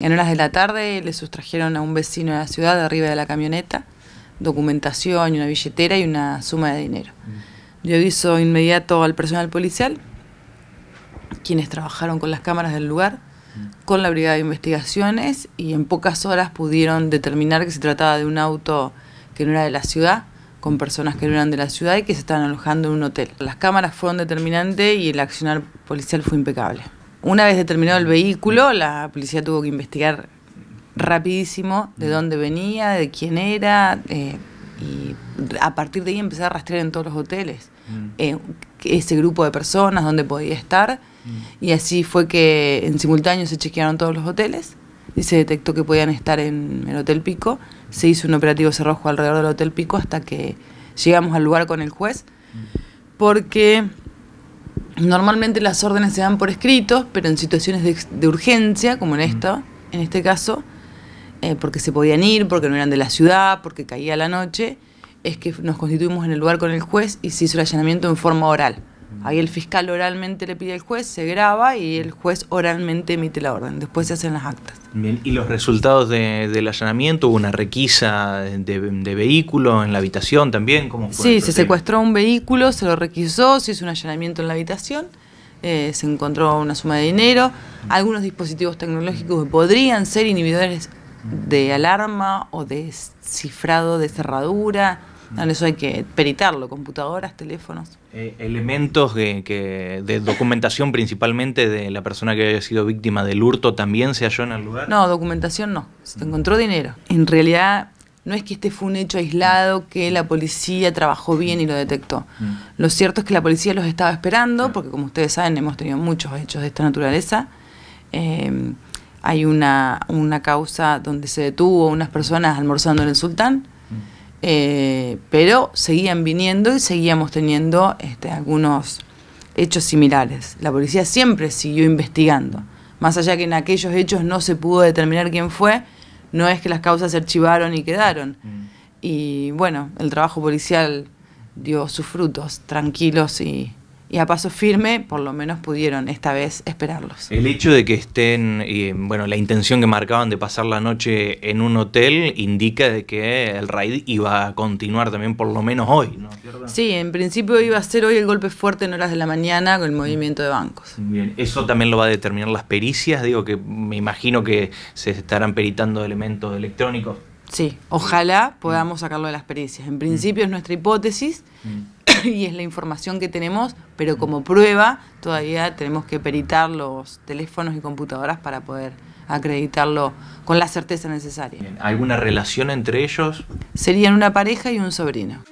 En horas de la tarde le sustrajeron a un vecino de la ciudad, arriba de la camioneta, documentación, una billetera y una suma de dinero. Yo mm. aviso inmediato al personal policial, quienes trabajaron con las cámaras del lugar, mm. con la brigada de investigaciones y en pocas horas pudieron determinar que se trataba de un auto que no era de la ciudad, con personas que no eran de la ciudad y que se estaban alojando en un hotel. Las cámaras fueron determinantes y el accionar policial fue impecable. Una vez determinado el vehículo, la policía tuvo que investigar rapidísimo de dónde venía, de quién era, eh, y a partir de ahí empezar a rastrear en todos los hoteles eh, ese grupo de personas, dónde podía estar, y así fue que en simultáneo se chequearon todos los hoteles y se detectó que podían estar en el Hotel Pico. Se hizo un operativo cerrojo alrededor del Hotel Pico hasta que llegamos al lugar con el juez, porque Normalmente las órdenes se dan por escrito, pero en situaciones de, urgencia, como en esta, en este caso, eh, porque se podían ir, porque no eran de la ciudad, porque caía la noche, es que nos constituimos en el lugar con el juez y se hizo el allanamiento en forma oral. Ahí el fiscal oralmente le pide al juez, se graba y el juez oralmente emite la orden. Después se hacen las actas. Bien, ¿y los resultados del allanamiento? ¿Hubo una requisa de, vehículo en la habitación también? fue sí, se secuestró un vehículo, se lo requisó, se hizo un allanamiento en la habitación. Eh, se encontró una suma de dinero, algunos dispositivos tecnológicos que podrían ser inhibidores de alarma o de cifrado de cerradura, eso hay que peritarlo, computadoras, teléfonos. Eh, elementos de, que, de documentación principalmente de la persona que haya sido víctima del hurto también se halló en el lugar. No, documentación no, se encontró dinero. En realidad no es que este fue un hecho aislado, que la policía trabajó bien y lo detectó. Mm. Lo cierto es que la policía los estaba esperando, porque como ustedes saben hemos tenido muchos hechos de esta naturaleza. Em, hay una, una causa donde se detuvo unas personas almorzando en el sultán eh, pero seguían viniendo y seguíamos teniendo este, algunos hechos similares. La policía siempre siguió investigando. Más allá que en aquellos hechos no se pudo determinar quién fue, no es que las causas se archivaron y quedaron. Mm. Y bueno, el trabajo policial dio sus frutos tranquilos y, y a paso firme, por lo menos pudieron esta vez esperarlos. El hecho de que estén, bueno, la intención que marcaban de pasar la noche en un hotel indica de que el raid iba a continuar también por lo menos hoy, ¿no? Sí, en principio iba a ser hoy el golpe fuerte en horas de la mañana con el movimiento de bancos. Bien, eso también lo va a determinar las pericias, digo que me imagino que se estarán peritando elementos electrónicos. Sí, ojalá podamos sacarlo de las pericias. En principio es nuestra hipótesis. Mm. y es la información que tenemos, pero como prueba todavía tenemos que peritar los teléfonos y computadoras para poder acreditarlo con la certeza necesaria. ¿Alguna relación entre ellos? Serían una pareja y un sobrino.